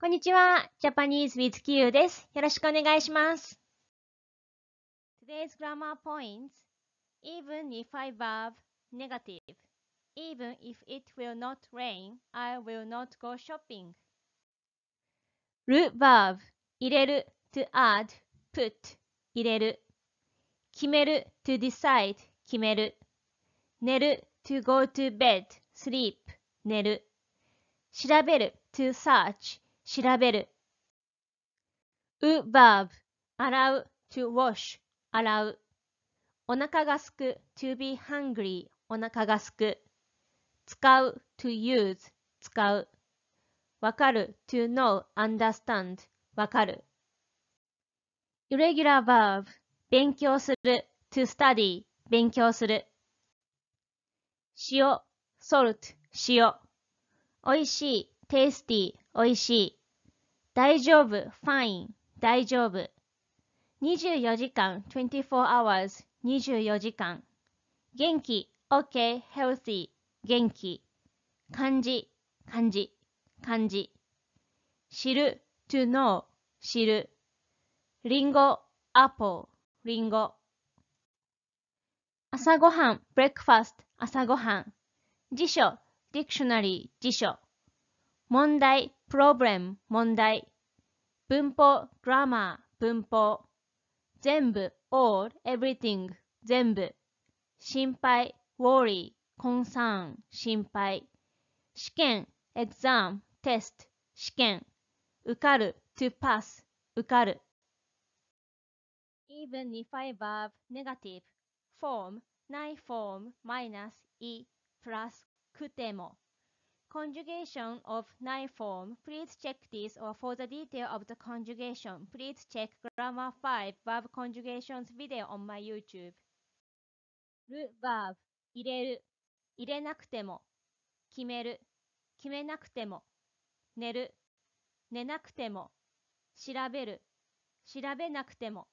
こんにちは。Japanese with Q です。よろしくお願いします。Today's grammar points. Even if I verb negative. Even if it will not rain, I will not go shopping. る verb 入れる to add, put 入れる。決める to decide 決める。寝る to go to bed, sleep 寝る。調べる to search 調べる。う、verb、洗う、to wash、洗う。お腹がすく、to be hungry、お腹がすく。使う、to use、使う。わかる、to know, understand, わかる。irregular verb 勉強する to study 勉強する塩 salt 塩おいしい tasty おいしい大丈夫 fine 大丈夫24時間24 hours 24時間元気 OK healthy 元気漢字漢字漢字知る to know 知るりんご apple りんご朝ごはん breakfast 朝ごはん辞書 dictionary 辞書問題 problem 問題文法、グラマー、文法。全部、all、everything、全部。心配、worry、concern、心配。試験、exam、test、試験。受かる、to pass、受かる。Even if I verb negative, form, ない form, minus, e, plus, くても。Conjugation of nine-form. Please check this or for the detail of the conjugation, please check Grammar 5 verb conjugations video on my YouTube. る verb 入れる入れなくても決める決めなくても寝る寝なくても調べる調べなくても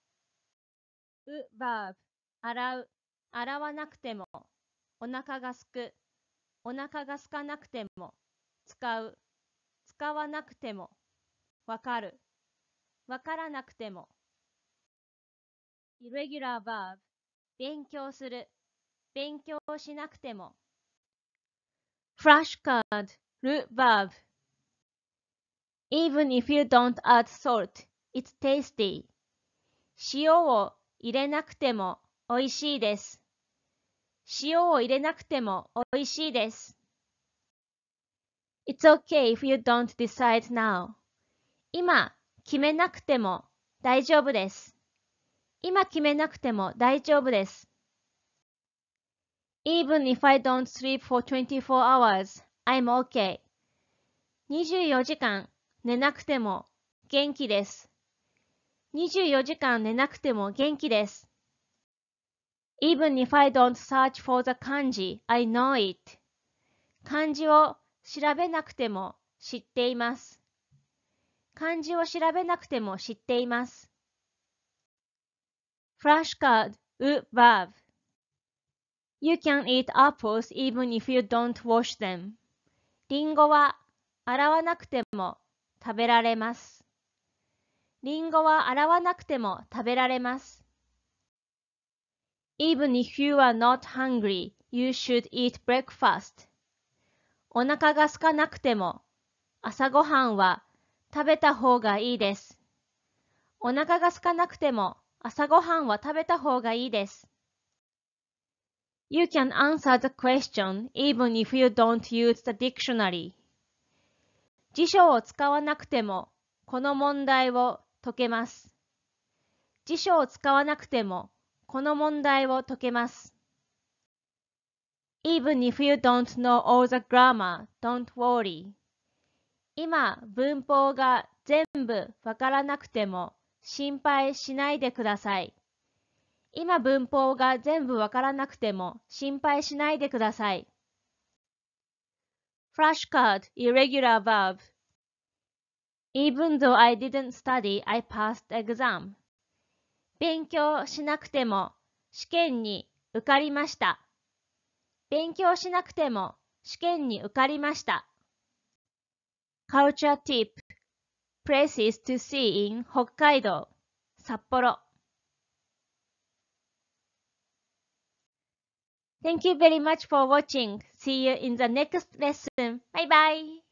う verb 洗う洗わなくてもお腹がすくお腹が空かなくても、使う、使わなくても、わかる、わからなくても。irregular verb 勉強する、勉強しなくても。flashcard root verb even if you don't add salt, it's tasty 塩を入れなくても美味しいです。塩を入れなくても美味しいです。It's okay if you don't decide now. 今決めなくても大丈夫です。今決めなくても大丈夫です。Even if I don't sleep for 24 hours, I'm okay. 24時間寝なくても元気です。24時間寝なくても元気です。Even if I don't search for the kanji, I know it. 漢字を調べなくても知っています。漢字を調べなくても知っています。Flashcard, u verb. You can eat apples even if you don't wash them. リンゴは洗わなくても食べられます。リンゴは洗わなくても食べられます。Even if you are not hungry, you should eat breakfast. お腹が空かなくても、朝ごはんは食べた方がいいです。お腹が空かなくても、朝ごはんは食べた方がいいです。You can answer the question even if you don't use the dictionary. 辞書を使わなくても、この問題を解けます。辞書を使わなくても、この問題を解けます。Even if you don't know all the grammar, don't worry. 今、文法が全部わからなくても心配しないでください。今、文法が全部わからなくても心配しないでください。Flashcard Irregular Verb Even though I didn't study, I passed exam. 勉強しなくても試験に受かりました。勉強しなくても試験に受かりました。Culture Tip Places to see in 北海道札幌 Thank you very much for watching. See you in the next lesson. Bye bye.